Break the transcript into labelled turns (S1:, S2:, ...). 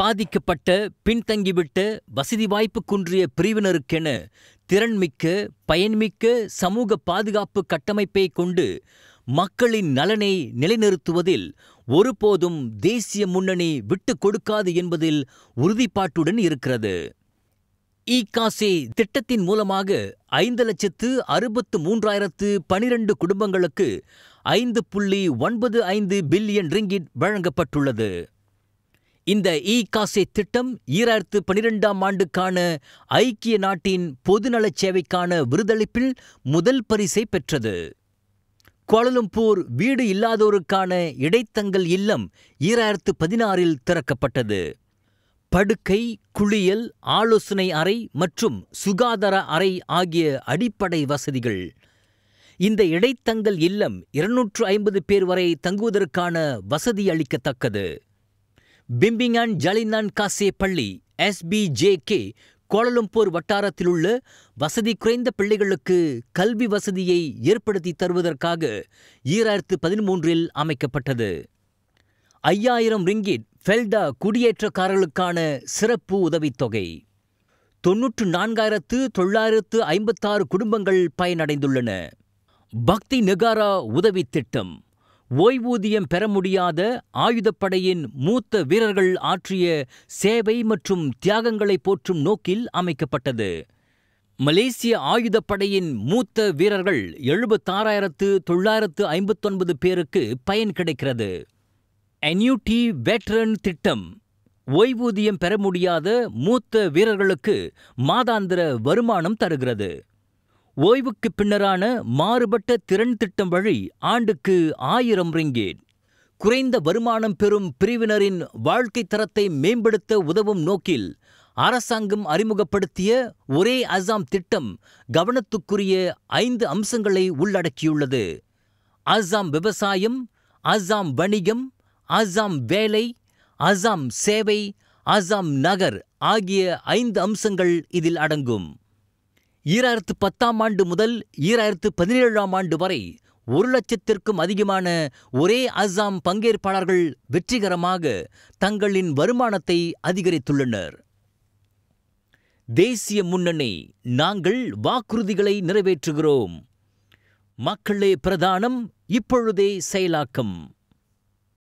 S1: பாதிக்கப்பட்ட பின்தங்கிவிட்ட வசதி வாய்ப்பு குன்றிய பிரிவினருக்கென திறன்மிக்க பயன்மிக்க சமூக பாதுகாப்பு கட்டமைப்பை கொண்டு மக்களின் நலனை நிலைநிறுத்துவதில் ஒருபோதும் தேசிய முன்னணி விட்டு கொடுக்காது என்பதில் உறுதிப்பாட்டுடன் இருக்கிறது இகாசே திட்டத்தின் மூலமாக ஐந்து லட்சத்து அறுபத்து மூன்றாயிரத்து பனிரெண்டு குடும்பங்களுக்கு ஐந்து புள்ளி ஒன்பது ஐந்து பில்லியன் ரிங்கிட் வழங்கப்பட்டுள்ளது இந்த இ காசே திட்டம் ஈராயிரத்து பனிரெண்டாம் ஆண்டுக்கான ஐக்கிய நாட்டின் பொதுநலச் சேவைக்கான விருதளிப்பில் முதல் பரிசை பெற்றது கோலலம்பூர் வீடு இல்லாதோருக்கான இடைத்தங்கல் இல்லம் ஈராயிரத்து பதினாறில் திறக்கப்பட்டது படுக்கை குளியல் ஆலோசனை அறை மற்றும் சுகாதார அறை ஆகிய அடிப்படை வசதிகள் இந்த இடைத்தங்கல் இல்லம் இருநூற்று ஐம்பது பேர் வரை தங்குவதற்கான வசதி அளிக்கத்தக்கது பிம்பிங்கான் ஜலிந்தான் காசே பள்ளி எஸ்பிஜேகே கோலலம்பூர் வட்டாரத்தில் உள்ள வசதி குறைந்த பிள்ளைகளுக்கு கல்வி வசதியை ஏற்படுத்தி தருவதற்காக ஈராயிரத்து பதிமூன்றில் அமைக்கப்பட்டது ஐயாயிரம் ரிங்கிட் ஃபெல்டா குடியேற்றக்காரர்களுக்கான சிறப்பு உதவித்தொகை தொன்னூற்று நான்காயிரத்து தொள்ளாயிரத்து ஐம்பத்தாறு குடும்பங்கள் பயனடைந்துள்ளன பக்தி நிகாரா உதவி திட்டம் ஓய்வூதியம் பெற முடியாத ஆயுதப்படையின் மூத்த வீரர்கள் ஆற்றிய சேவை மற்றும் தியாகங்களை போற்றும் நோக்கில் அமைக்கப்பட்டது மலேசிய ஆயுதப்படையின் மூத்த வீரர்கள் எழுபத்தாறாயிரத்து தொள்ளாயிரத்து ஐம்பத்தொன்பது பேருக்கு பயன் கிடைக்கிறது அன்யூட்டி வேட்ரன் திட்டம் ஓய்வூதியம் பெற முடியாத மூத்த வீரர்களுக்கு மாதாந்திர வருமானம் தருகிறது ஓய்வுக்கு பின்னரான மாறுபட்ட திறன் திட்டம் வழி ஆண்டுக்கு ஆயிரம் ரிங்கேட் குறைந்த வருமானம் பெறும் பிரிவினரின் வாழ்க்கை தரத்தை மேம்படுத்த உதவும் நோக்கில் அரசாங்கம் அறிமுகப்படுத்திய ஒரே அசாம் திட்டம் கவனத்துக்குரிய ஐந்து அம்சங்களை உள்ளடக்கியுள்ளது அசாம் விவசாயம் அசாம் வணிகம் அசாம் வேலை அசாம் சேவை அசாம் நகர் ஆகிய ஐந்து அம்சங்கள் இதில் அடங்கும் ஈராயிரத்து பத்தாம் ஆண்டு முதல் ஈராயிரத்து பதினேழாம் ஆண்டு வரை ஒரு லட்சத்திற்கும் அதிகமான ஒரே அசாம் பங்கேற்பாளர்கள் வெற்றிகரமாக தங்களின் வருமானத்தை அதிகரித்துள்ளனர் தேசிய முன்னணி நாங்கள் வாக்குறுதிகளை நிறைவேற்றுகிறோம் மக்களே பிரதானம் இப்பொழுதே செயலாக்கம்